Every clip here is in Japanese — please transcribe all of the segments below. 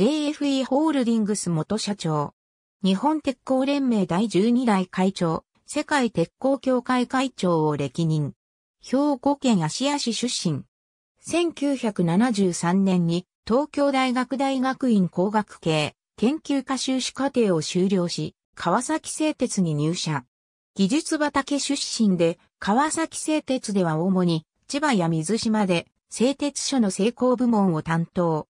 JFE ホールディングス元社長。日本鉄鋼連盟第12代会長、世界鉄鋼協会会長を歴任。兵庫県芦屋市出身。1973年に東京大学大学院工学系研究科修士課程を修了し、川崎製鉄に入社。技術畑出身で、川崎製鉄では主に千葉や水島で製鉄所の成功部門を担当。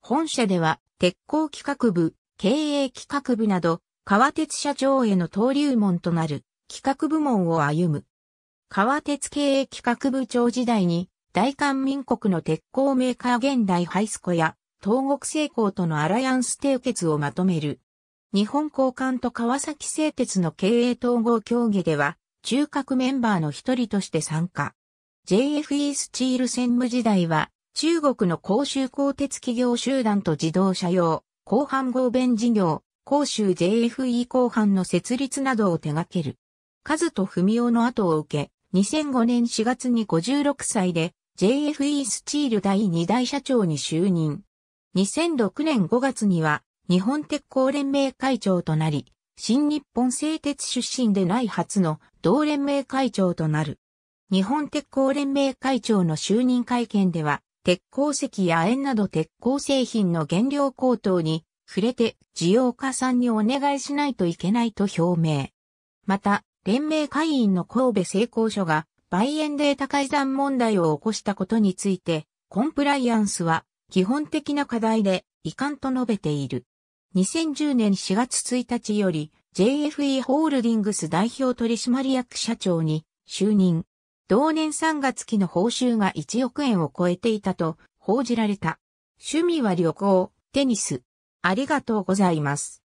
本社では鉄鋼企画部、経営企画部など、川鉄社長への登竜門となる企画部門を歩む。川鉄経営企画部長時代に、大韓民国の鉄鋼メーカー現代ハイスコや、東国製鋼とのアライアンス締結をまとめる。日本交換と川崎製鉄の経営統合協議では、中核メンバーの一人として参加。JFE スチール専務時代は、中国の広州鋼鉄企業集団と自動車用、広範合弁事業、広州 JFE 広範の設立などを手掛ける。カズと文雄の後を受け、2005年4月に56歳で JFE スチール第2代社長に就任。2006年5月には日本鉄鋼連盟会長となり、新日本製鉄出身でない初の同連盟会長となる。日本鉄鋼連盟会長の就任会見では、鉄鉱石や塩など鉄鋼製品の原料高騰に触れて需要家さんにお願いしないといけないと表明。また、連盟会員の神戸製鋼所が売園データ改ざん問題を起こしたことについて、コンプライアンスは基本的な課題で遺憾と述べている。2010年4月1日より JFE ホールディングス代表取締役社長に就任。同年3月期の報酬が1億円を超えていたと報じられた。趣味は旅行、テニス。ありがとうございます。